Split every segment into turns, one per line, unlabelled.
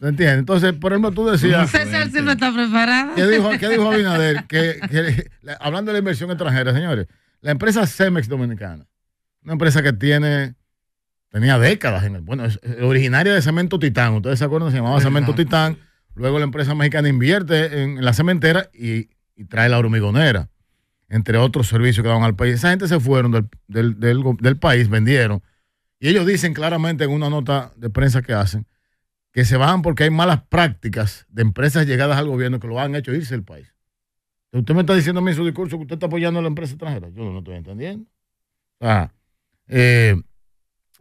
¿Me entiendes? Entonces, por ejemplo, tú decías. César siempre está preparado. ¿Qué dijo, Abinader? Que, hablando de la inversión extranjera, señores, la empresa Cemex Dominicana, una empresa que tiene. Tenía décadas en Bueno, originaria de Cemento Titán. Ustedes se acuerdan, se llamaba Cemento Titán. Luego la empresa mexicana invierte en, la cementera y, trae la hormigonera, entre otros servicios que daban al país. Esa gente se fueron del país, vendieron. Y ellos dicen claramente en una nota de prensa que hacen que se van porque hay malas prácticas de empresas llegadas al gobierno que lo han hecho irse del país. Usted me está diciendo a mí en su discurso que usted está apoyando a la empresa extranjera. Yo no estoy entendiendo. Ah, eh,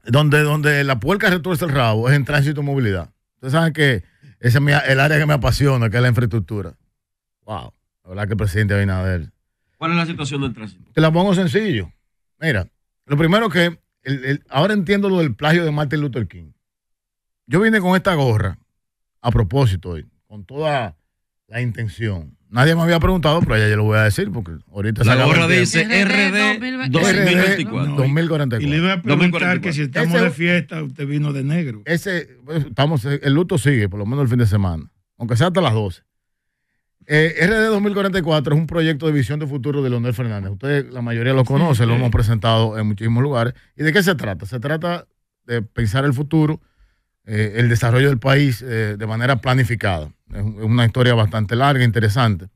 donde, donde la puerca retuerce el rabo es en tránsito y movilidad. Ustedes saben que ese es el área que me apasiona, que es la infraestructura. Wow, la verdad que el presidente Abinader.
¿Cuál es la situación del tránsito?
Te la pongo sencillo. Mira, lo primero que ahora entiendo lo del plagio de Martin Luther King. Yo vine con esta gorra a propósito hoy, con toda la intención. Nadie me había preguntado, pero ya yo lo voy a decir porque ahorita La gorra dice RD 2044. Y le iba a preguntar que si estamos de fiesta, usted vino de negro. Ese, eh, eh, el luto sigue, por lo menos el fin de semana, aunque sea hasta las 12. RD 2044 es un proyecto de visión de futuro de Leonel Fernández. Ustedes, la mayoría lo conocen, lo hemos presentado en muchísimos lugares. ¿Y de qué se trata? Se trata de pensar el futuro eh, el desarrollo del país eh, de manera planificada. Es una historia bastante larga, e interesante.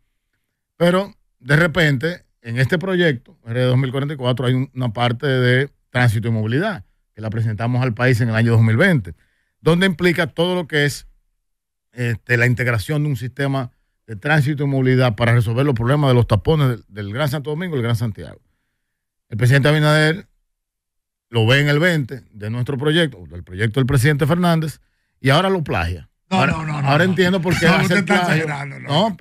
Pero de repente, en este proyecto, RD 2044, hay una parte de tránsito y movilidad que la presentamos al país en el año 2020, donde implica todo lo que es este, la integración de un sistema de tránsito y movilidad para resolver los problemas de los tapones del, Gran Santo Domingo y el Gran Santiago. El presidente Abinader lo ve en el 20 de nuestro proyecto, del proyecto del presidente Fernández, y ahora lo plagia. No, no,
no, Ahora entiendo por qué
No.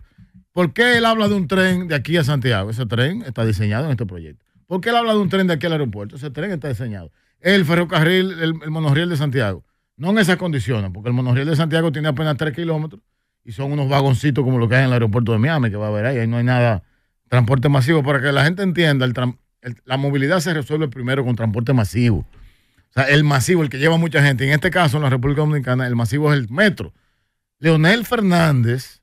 ¿Por qué él habla de un tren de aquí a Santiago? Ese tren está diseñado en este proyecto. ¿Por qué él habla de un tren de aquí al aeropuerto? Ese tren está diseñado. El ferrocarril, el, monorriel de Santiago. No en esas condiciones, porque el monorriel de Santiago tiene apenas 3 kilómetros y son unos vagoncitos como lo que hay en el aeropuerto de Miami, que va a haber ahí. Ahí no hay nada, transporte masivo, para que la gente entienda el la movilidad se resuelve primero con transporte masivo. O sea, el masivo, el que lleva mucha gente. En este caso, en la República Dominicana, el masivo es el metro. Leonel Fernández,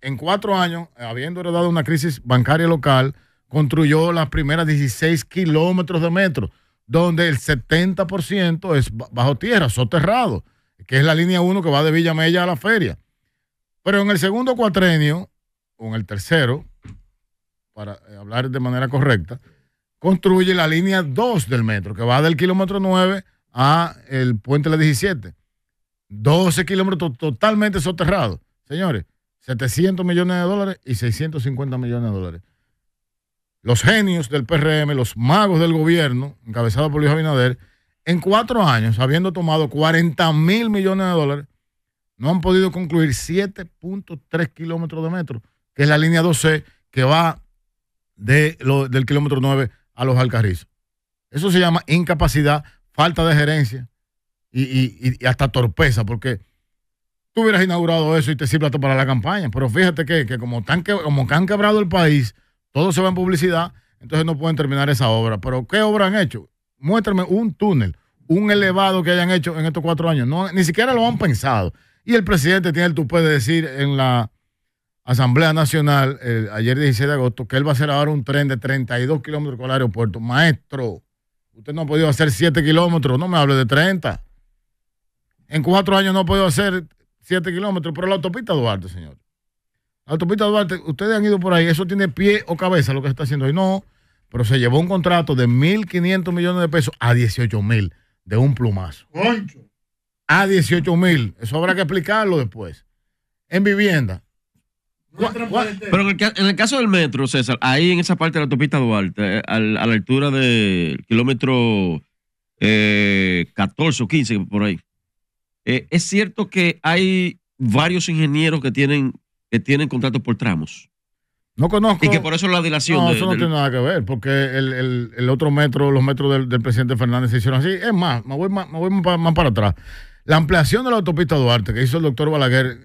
en cuatro años, habiendo heredado una crisis bancaria local, construyó las primeras 16 kilómetros de metro, donde el 70% es bajo tierra, soterrado, que es la línea 1 que va de Villa Mella a la feria. Pero en el segundo cuatrenio, o en el tercero, para eh, hablar de manera correcta, construye la línea 2 del metro, que va del kilómetro 9 a el puente de la 17. 12 kilómetros totalmente soterrados. Señores, 700 millones de dólares y 650 millones de dólares. Los genios del PRM, los magos del gobierno, encabezado por Luis Abinader, en cuatro años, habiendo tomado 40 mil millones de dólares, no han podido concluir 7.3 kilómetros de metro, que es la línea 12 que va de del kilómetro 9 a los alcarrizos. Eso se llama incapacidad, falta de gerencia y, hasta torpeza, porque tú hubieras inaugurado eso y te sirve hasta para la campaña. Pero fíjate que, como, como que han quebrado el país, todo se va en publicidad, entonces no pueden terminar esa obra. Pero ¿qué obra han hecho? Muéstrame un túnel, un elevado que hayan hecho en estos cuatro años. No, ni siquiera lo han pensado. Y el presidente tiene el tupé de decir en la Asamblea Nacional ayer 16 de agosto que él va a hacer ahora un tren de 32 kilómetros con el aeropuerto. Maestro, usted no ha podido hacer 7 kilómetros, no me hable de 30. En cuatro años no ha podido hacer 7 kilómetros, pero la autopista Duarte, señor. La autopista Duarte, ustedes han ido por ahí, eso tiene pie o cabeza lo que está haciendo hoy. No, pero se llevó un contrato de 1.500 millones de pesos a mil de un plumazo. ¡Concho! A mil eso habrá que explicarlo después. En vivienda, pero
en el, caso del metro, César, ahí en esa parte de la autopista Duarte, eh, a, la altura del kilómetro 14 eh, o 15, por ahí, eh, es cierto que hay varios ingenieros que tienen, que tienen contratos por tramos.
No conozco. Y que por eso la dilación. No, eso no tiene nada que ver, porque el, otro metro, los metros del, presidente Fernández se hicieron así. Es más, me voy, más, para atrás. La ampliación de la autopista Duarte que hizo el doctor Balaguer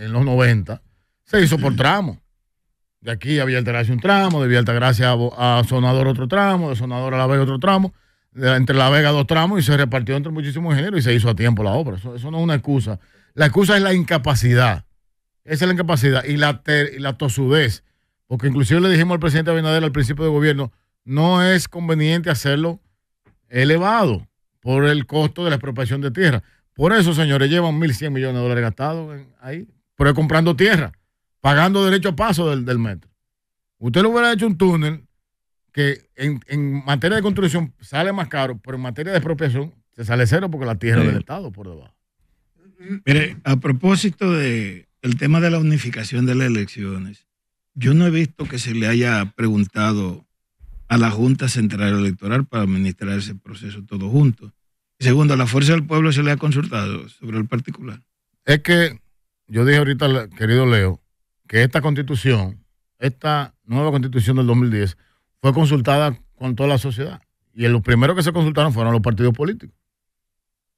en los 90 se hizo por tramo. De aquí a Villa Gracia un tramo, de Villa Gracia a, Sonador otro tramo, de Sonador a La Vega otro tramo, entre La Vega dos tramos y se repartió entre muchísimos ingenieros y se hizo a tiempo la obra. Eso, no es una excusa. La excusa es la incapacidad. Esa es la incapacidad y la, tozudez tosudez. Porque inclusive le dijimos al presidente Abinader al principio de gobierno, no es conveniente hacerlo elevado por el costo de la expropiación de tierra. Por eso, señores, llevan 1.100 millones de dólares gastados ahí, pero comprando tierra pagando derecho a paso del, metro. Usted le hubiera hecho un túnel que en, materia de construcción sale más caro, pero en materia de expropiación se sale cero porque la tierra del Estado por debajo. Mire, a propósito de tema de la unificación de las elecciones, yo no he visto que se le haya preguntado a la Junta Central Electoral para administrar ese proceso todo junto. Segundo, a la fuerza del pueblo se le ha consultado sobre el particular. Es que yo dije ahorita, querido Leo, que esta constitución, esta nueva constitución del 2010, fue consultada con toda la sociedad. Y los primeros que se consultaron fueron los partidos políticos.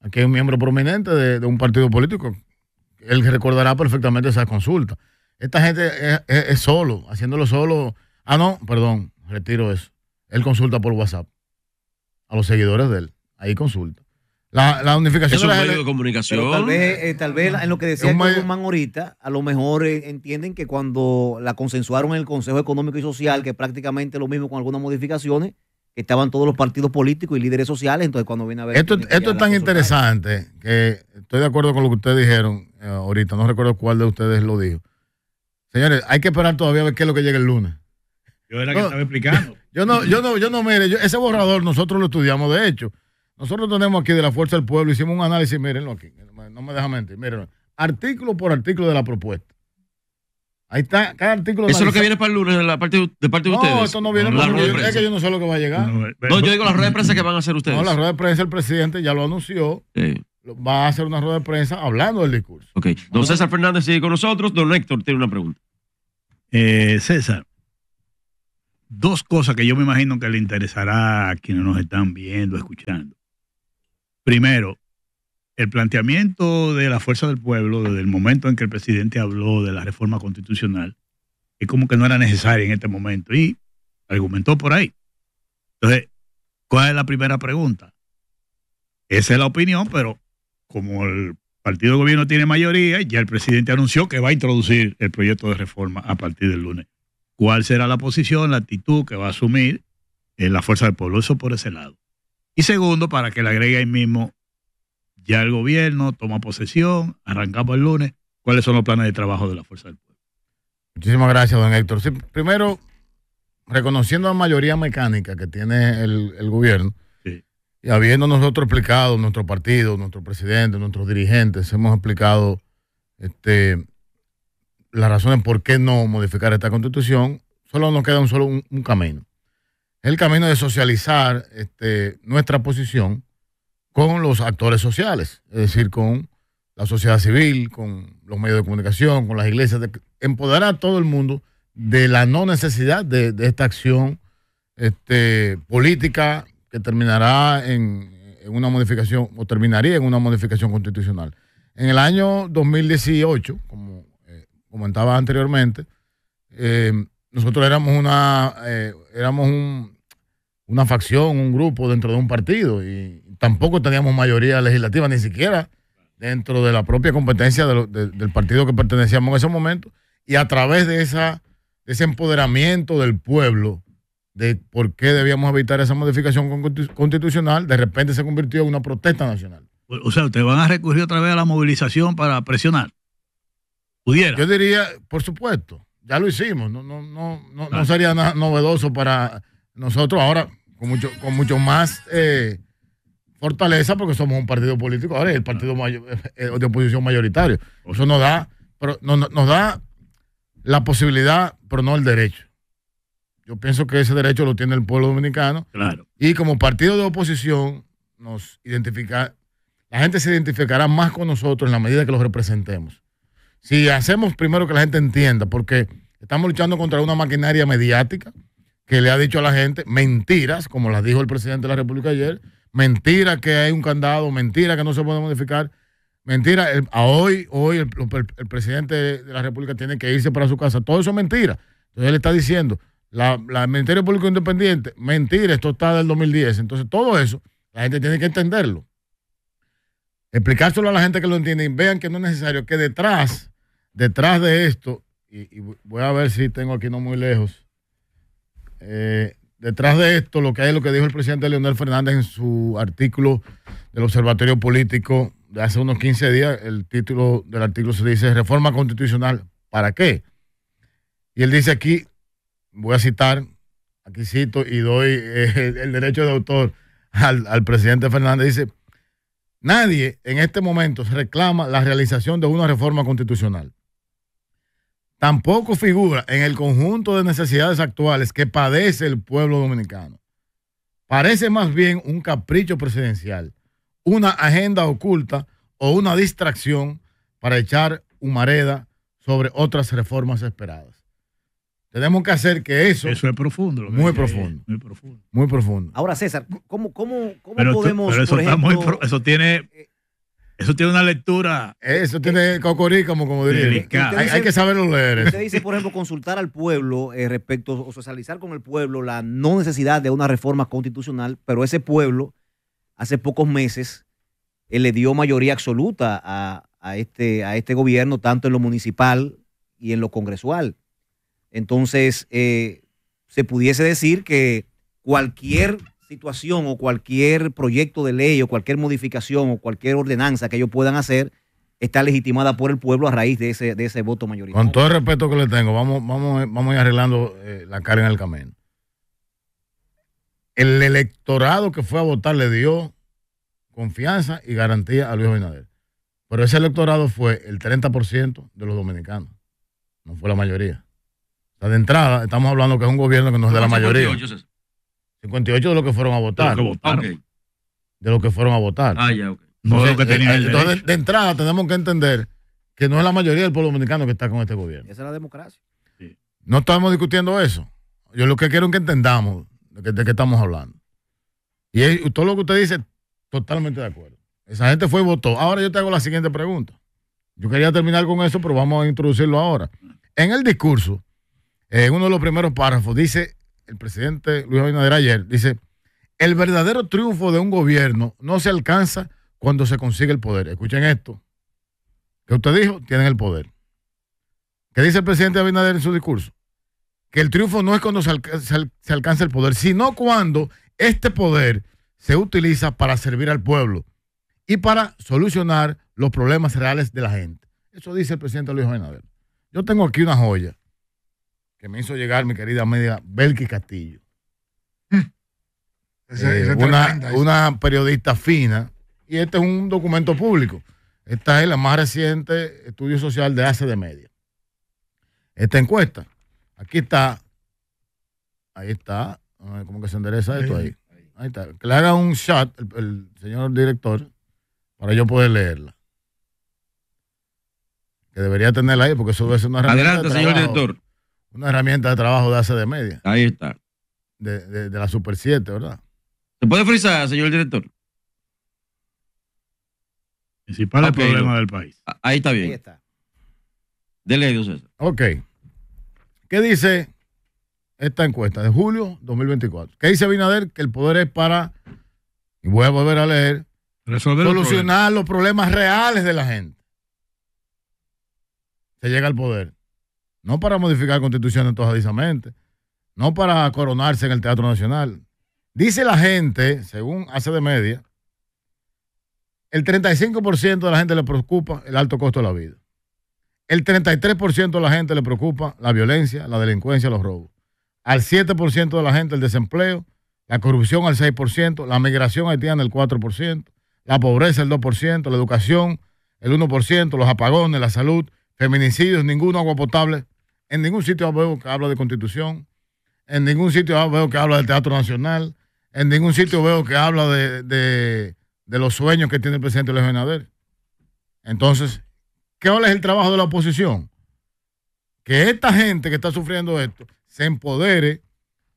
Aquí hay un miembro prominente de, un partido político. Él recordará perfectamente esa consulta. Esta gente es solo, haciéndolo solo. Ah, no, perdón, retiro eso. Él consulta por WhatsApp a los seguidores de él. Ahí consulta. La, unificación de
comunicación. tal vez, eh, tal vez en lo que decía man
ahorita, a lo mejor eh,
entienden que cuando la consensuaron en el Consejo Económico y Social, que prácticamente lo mismo con algunas modificaciones, estaban todos los partidos políticos y líderes sociales, entonces cuando viene a ver... Esto, esto es
tan interesante que estoy de acuerdo con lo que ustedes dijeron eh, ahorita, no recuerdo cuál de ustedes lo dijo. Señores, hay que esperar todavía a ver qué es lo que llega el lunes. Yo era no, que estaba explicando. Yo no, yo no, yo no, mire, ese borrador nosotros lo estudiamos de hecho. Nosotros tenemos aquí de la Fuerza del Pueblo, hicimos un análisis, mírenlo aquí, no me deja mentir, mírenlo. Artículo por artículo de la propuesta. Ahí está, cada artículo. Eso es lo que viene
para el lunes de, la parte, de parte de ustedes. No, esto no viene para el lunes. Es que yo
no sé lo que va a llegar. No,
yo digo la rueda de prensa que van a hacer ustedes. No, la rueda
de prensa, el presidente ya lo anunció. Va a hacer una rueda de prensa hablando del discurso.
Ok. Don César Fernández sigue con nosotros. Don Héctor tiene
una pregunta. Eh, César, dos cosas que yo me imagino que le interesará a quienes nos están viendo, escuchando. Primero, el planteamiento de la fuerza del pueblo, desde el momento en que el presidente habló de la reforma constitucional, es como que no era necesario en este momento y argumentó por ahí. Entonces, ¿cuál es la primera pregunta? Esa es la opinión, pero como el partido de gobierno tiene mayoría, ya el presidente anunció que va a introducir el proyecto de reforma a partir del lunes. ¿Cuál será la posición, la actitud que va a asumir en eh, la fuerza del pueblo? Eso por ese lado. Y segundo, para que le agregue ahí mismo, ya el gobierno toma posesión, arrancamos el lunes, cuáles son los planes de trabajo de la Fuerza del Pueblo. Muchísimas gracias, don Héctor. primero, reconociendo la mayoría mecánica que tiene el, gobierno, y habiendo nosotros explicado, nuestro partido, nuestro presidente, nuestros dirigentes, hemos explicado este, las razones por qué no modificar esta constitución, solo nos queda un solo un camino el camino de socializar este, nuestra posición con los actores sociales, es decir, con la sociedad civil, con los medios de comunicación, con las iglesias, de empoderar a todo el mundo de la no necesidad de, esta acción este, política que terminará en, una modificación o terminaría en una modificación constitucional. En el año 2018, como eh, comentaba anteriormente, eh, nosotros éramos una eh, éramos un una facción, un grupo dentro de un partido y tampoco teníamos mayoría legislativa, ni siquiera dentro de la propia competencia del partido que pertenecíamos en ese momento y a través de, esa, ese empoderamiento del pueblo de por qué debíamos evitar esa modificación constitucional, de repente se convirtió en una protesta nacional. O sea, ¿te van a recurrir otra vez a la movilización para presionar? ¿Pudiera? Yo diría, por supuesto, ya lo hicimos, no, no, no, no, no ah. sería nada novedoso para nosotros ahora con mucho, con mucho más eh, fortaleza porque somos un partido político, ahora es el partido ah. mayor, eh, de oposición mayoritario. Eso nos da, pero nos da la posibilidad, pero no el derecho. Yo pienso que ese derecho lo tiene el pueblo dominicano. Claro. Y como partido de oposición, nos identifica, la gente se identificará más con nosotros en la medida que los representemos. Si hacemos primero que la gente entienda, porque estamos luchando contra una maquinaria mediática, que le ha dicho a la gente mentiras, como las dijo el presidente de la República ayer, mentira que hay un candado, mentira que no se puede modificar, mentira, a hoy, hoy el, presidente de la República tiene que irse para su casa, todo eso es mentira. Entonces él está diciendo, la, Ministerio Público Independiente, mentira, esto está del 2010. Entonces todo eso, la gente tiene que entenderlo. Explicárselo a la gente que lo entiende y vean que no es necesario, que detrás, detrás de esto, y voy a ver si tengo aquí no muy lejos eh, detrás de esto, lo que hay es lo que dijo el presidente Leonel Fernández en su artículo del Observatorio Político de hace unos 15 días. El título del artículo se dice Reforma Constitucional, ¿para qué? Y él dice aquí, voy a citar, aquí cito y doy eh, el derecho de autor al, al presidente Fernández, dice, nadie en este momento reclama la realización de una reforma constitucional tampoco figura en el conjunto de necesidades actuales que padece el pueblo dominicano. Parece más bien un capricho presidencial, una agenda oculta o una distracción para echar humareda sobre otras reformas esperadas. Tenemos que hacer que eso. Eso es profundo. Lo muy, profundo muy profundo. Muy profundo. Ahora, César, ¿cómo, cómo, podemos. eso tiene eh, eso tiene una lectura. Eso tiene cocorí, como, como diría. Hay, que saberlo leer. Usted
dice, por ejemplo, consultar al pueblo eh, respecto o socializar con el pueblo la no necesidad de una reforma constitucional, pero ese pueblo, hace pocos meses, eh, le dio mayoría absoluta a, este, a este gobierno, tanto en lo municipal y en lo congresual. Entonces, eh, se pudiese decir que cualquier situación o cualquier proyecto de ley o cualquier modificación o cualquier ordenanza que ellos puedan hacer está legitimada por el pueblo a raíz de ese, voto mayoritario.
Con todo el respeto que le tengo, vamos, vamos, vamos a ir arreglando eh, la cara en el camino. El electorado que fue a votar le dio confianza y garantía a Luis Abinader. Pero ese electorado fue el 30% de los dominicanos, no fue la mayoría. O sea, de entrada, estamos hablando que es un gobierno que no es de la mayoría. 58 de los que fueron a votar. De los que fueron a votar. No de, lo que eh, entonces de, entrada tenemos que entender que no es la mayoría del pueblo dominicano que está con este gobierno. Esa es la democracia. No estamos discutiendo eso. Yo lo que quiero es que entendamos de, qué estamos hablando. Y todo lo que usted dice, totalmente de acuerdo. Esa gente fue y votó. Ahora yo te hago la siguiente pregunta. Yo quería terminar con eso, pero vamos a introducirlo ahora. En el discurso, eh, en uno de los primeros párrafos, dice el presidente Luis Abinader ayer, dice, el verdadero triunfo de un gobierno no se alcanza cuando se consigue el poder. Escuchen esto. Que usted dijo, tienen el poder. ¿Qué dice el presidente Abinader en su discurso? Que el triunfo no es cuando se, se alcanza el poder, sino cuando este poder se utiliza para servir al pueblo y para solucionar los problemas reales de la gente. Eso dice el presidente Luis Abinader. Yo tengo aquí una joya que me hizo llegar mi querida media Belki Castillo. Mm.
Eh, ¿eh?
una, periodista fina. Y este es un documento público. Esta es la más reciente estudio social de hace de media. Esta encuesta. Aquí está. Ahí está. ¿Cómo que se endereza esto ahí? Ahí está. Que haga un chat el, señor director para yo poder leerla. Que debería tenerla ahí porque eso debe ser una Adelante, señor director. Una herramienta de trabajo de hace de media. Ahí está. De, de, la Super 7, ¿verdad?
¿Se puede frisar, señor director?
Principal problema del país. Ah, ahí está bien. Ahí está. Dele, Dios Ok. ¿Qué dice esta encuesta de julio 2024? ¿Qué dice Binader? Que el poder es para, y voy a volver a leer, Resolver solucionar los problemas reales de la gente. Se llega al poder no para modificar constituciones tojadizamente, no para coronarse en el Teatro Nacional. Dice la gente, según hace de media, el 35% de la gente le preocupa el alto costo de la vida. El 33% de la gente le preocupa la violencia, la delincuencia, los robos. Al 7% de la gente el desempleo, la corrupción al 6%, la migración haitiana el 4%, la pobreza el 2%, la educación el 1%, los apagones, la salud, feminicidios, ningún agua potable en ningún sitio veo que habla de constitución. En ningún sitio veo que habla del Teatro Nacional. En ningún sitio veo que habla de, los sueños que tiene el presidente Luis Entonces, ¿qué es el trabajo de la oposición? Que esta gente que está sufriendo esto se empodere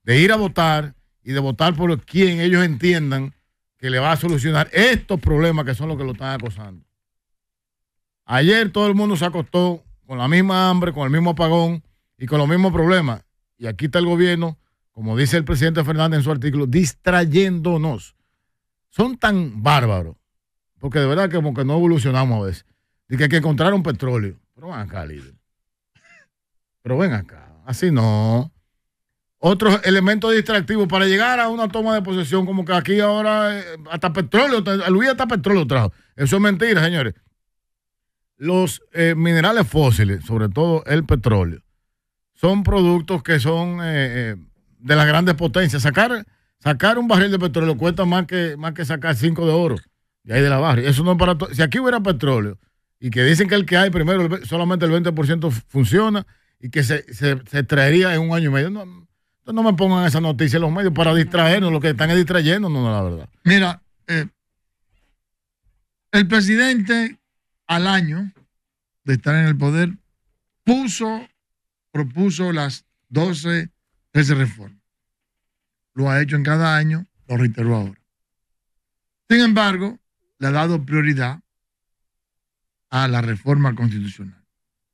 de ir a votar y de votar por quien ellos entiendan que le va a solucionar estos problemas que son los que lo están acosando. Ayer todo el mundo se acostó con la misma hambre, con el mismo apagón, y con los mismos problemas. Y aquí está el gobierno, como dice el presidente Fernández en su artículo, distrayéndonos. Son tan bárbaros, porque de verdad que como que no evolucionamos a veces. Y que hay que encontrar un petróleo. Pero ven acá,
líder.
Pero ven acá. Así no. Otros elemento distractivos para llegar a una toma de posesión, como que aquí ahora eh, hasta petróleo, Luis hasta petróleo trajo. Eso es mentira, señores. Los eh, minerales fósiles, sobre todo el petróleo, son productos que son eh, eh, de las grandes potencias. Sacar, sacar un barril de petróleo cuesta más que, más que sacar cinco de oro y ahí de la barra. Eso no es para Si aquí hubiera petróleo y que dicen que el que hay primero solamente el 20% funciona y que se, se, traería en un año y medio, no, no me pongan esa noticia en los medios para distraernos,
lo que están es distrayendo, no, no, la verdad. Mira, eh, el presidente al año de estar en el poder puso propuso las 12, 13 reformas. Lo ha hecho en cada año, lo reitero ahora. Sin embargo, le ha dado prioridad a la reforma constitucional.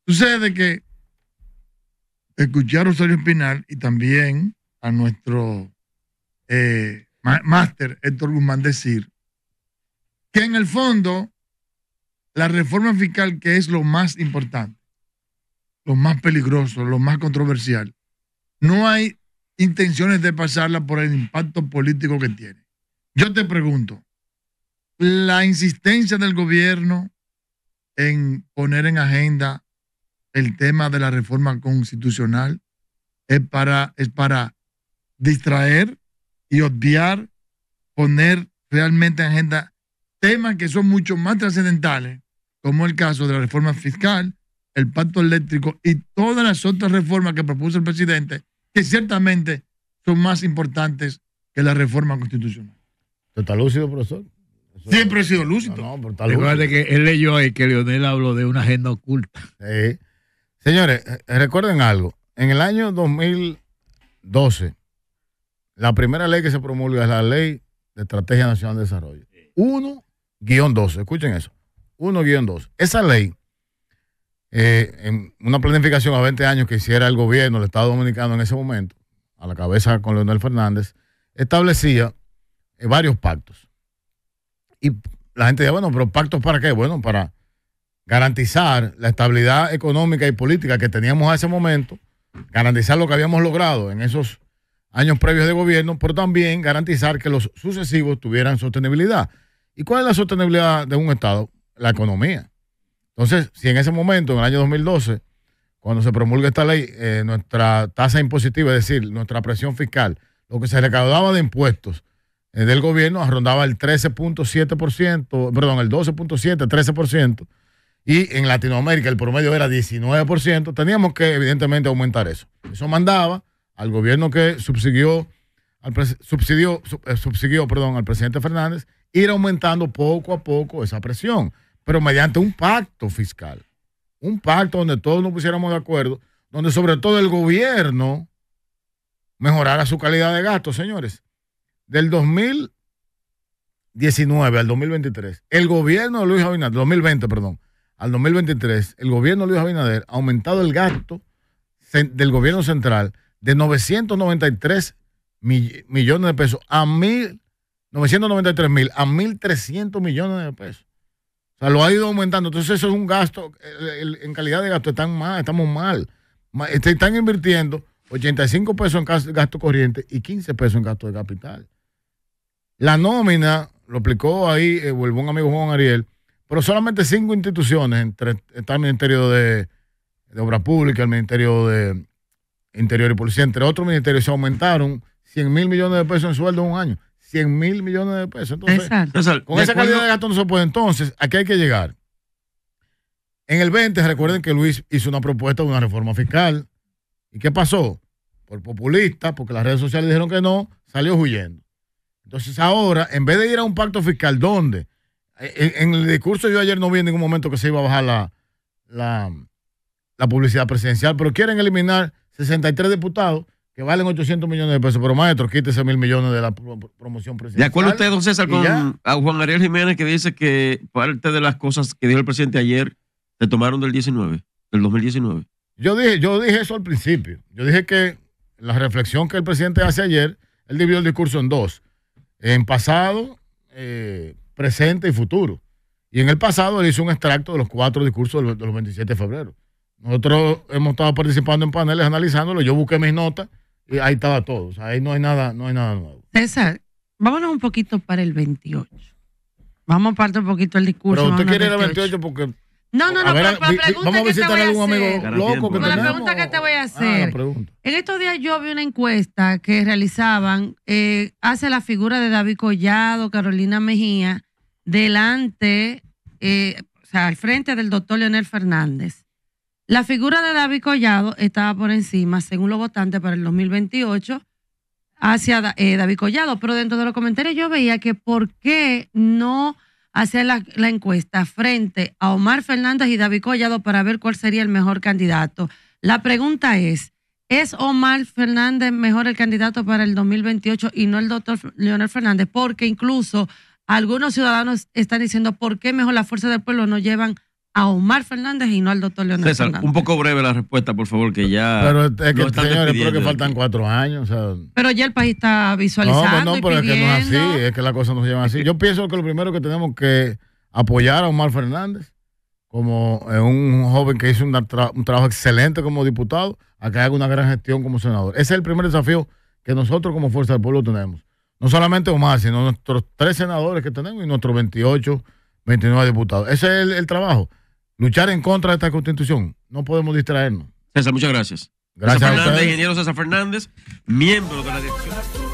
Sucede que escuchar a Rosario Espinal y también a nuestro eh, máster Héctor Guzmán decir que en el fondo la reforma fiscal, que es lo más importante, lo más peligroso, lo más controversial. No hay intenciones de pasarla por el impacto político que tiene. Yo te pregunto, la insistencia del gobierno en poner en agenda el tema de la reforma constitucional es para, es para distraer y obviar, poner realmente en agenda temas que son mucho más trascendentales, como el caso de la reforma fiscal, el pacto eléctrico y todas las otras reformas que propuso el presidente, que ciertamente son más importantes que la reforma constitucional.
¿Está lúcido, profesor?
Siempre ha he sido lúcido. No,
no que él leyó ahí que Leonel habló de una agenda oculta. Señores, eh, eh, recuerden algo. En el año 2012, la primera ley que se promulga es la Ley de Estrategia Nacional de Desarrollo. 1-12. Escuchen eso. 1-12. Esa ley eh, en una planificación a 20 años que hiciera el gobierno del Estado Dominicano en ese momento, a la cabeza con Leonel Fernández, establecía eh, varios pactos. Y la gente decía, bueno, pero pactos para qué? Bueno, para garantizar la estabilidad económica y política que teníamos a ese momento, garantizar lo que habíamos logrado en esos años previos de gobierno, pero también garantizar que los sucesivos tuvieran sostenibilidad. ¿Y cuál es la sostenibilidad de un Estado? La economía. Entonces, si en ese momento, en el año 2012, cuando se promulga esta ley, eh, nuestra tasa impositiva, es decir, nuestra presión fiscal, lo que se recaudaba de impuestos eh, del gobierno rondaba el 13.7%, perdón, el 12.7, 13%, y en Latinoamérica el promedio era 19%, teníamos que evidentemente aumentar eso. Eso mandaba al gobierno que subsiguió, al, eh, subsidió, perdón, al presidente Fernández ir aumentando poco a poco esa presión pero mediante un pacto fiscal. Un pacto donde todos nos pusiéramos de acuerdo, donde sobre todo el gobierno mejorara su calidad de gasto, señores. Del 2019 al 2023, el gobierno de Luis Abinader, 2020, perdón, al 2023, el gobierno de Luis Abinader ha aumentado el gasto del gobierno central de 993 millones de pesos a 1.993 mil a 1.300 millones de pesos sea, lo ha ido aumentando. Entonces eso es un gasto, en calidad de gasto están mal, estamos mal. Este, están invirtiendo 85 pesos en gasto, corriente y 15 pesos en gasto de capital. La nómina, lo explicó ahí eh, vuelvo el buen amigo Juan Ariel, pero solamente cinco instituciones, entre, está el Ministerio de, de Obra Pública, el Ministerio de Interior y Policía, entre otros ministerios, se aumentaron 100 mil millones de pesos en sueldo en un año. 100 mil millones de pesos. Entonces, con esa cantidad de gasto no se puede. Entonces, aquí hay que llegar. En el 20, recuerden que Luis hizo una propuesta de una reforma fiscal. ¿Y qué pasó? Por populista, porque las redes sociales dijeron que no, salió huyendo. Entonces ahora, en vez de ir a un pacto fiscal, ¿dónde? En, el discurso yo ayer no vi en ningún momento que se iba a bajar la, la publicidad presidencial, pero quieren eliminar 63 diputados que valen 800 millones de pesos, pero maestro, quítese mil millones de la promoción presidencial. ¿De acuerdo usted, don César, con
a Juan Ariel Jiménez que dice que parte de las cosas que dijo el presidente ayer se tomaron del 19, del 2019?
Yo dije, yo dije eso al principio. Yo dije que la reflexión que el presidente hace ayer, él dividió el discurso en dos, en pasado, eh, presente y futuro. Y en el pasado él hizo un extracto de los cuatro discursos de los 27 de febrero. Nosotros hemos estado participando en paneles analizándolo, yo busqué mis notas y eh, ahí estaba todo. O sea, ahí no hay nada, no hay nada nuevo. César, vámonos un poquito para el 28. Vamos a parte un poquito el discurso. Pero usted quiere ir al 28 porque.
No, no, no, vamos a visitar a algún amigo loco que tenemos. la pregunta que te voy a ah, hacer. en estos días yo vi una encuesta que realizaban eh, hace la figura de David Collado, Carolina Mejía, delante, eh, o sea, al frente del doctor Leonel Fernández. La figura de David Collado estaba por encima, según los votantes, para el 2028 hacia eh, David Collado, pero dentro de los comentarios yo veía que por qué no hacer la, encuesta frente a Omar Fernández y David Collado para ver cuál sería el mejor candidato. La pregunta es, ¿es Omar Fernández mejor el candidato para el 2028 y no el doctor Leonel Fernández? Porque incluso algunos ciudadanos están diciendo, ¿por qué mejor la fuerza del pueblo no llevan a Omar Fernández y no al doctor Leonel César, un
poco breve la respuesta, por favor, que ya. Pero es que, señores, creo que faltan cuatro años.
Pero ya el país está pues visualizando. No, no, pero es que no es
así, es que la cosa no se llevan así. Yo pienso que lo primero que tenemos que apoyar a Omar Fernández como eh, un joven que hizo un, trabajo excelente como diputado, a que haga una gran gestión como senador. Ese es el primer desafío que nosotros como Fuerza del Pueblo tenemos. No solamente Omar, sino nuestros tres senadores que tenemos y nuestros 28, 29 diputados. Ese es el trabajo luchar en contra de esta constitución. No podemos distraernos. César, muchas gracias. Gracias César Fernández, a ingeniero
César Fernández, miembro de la dirección.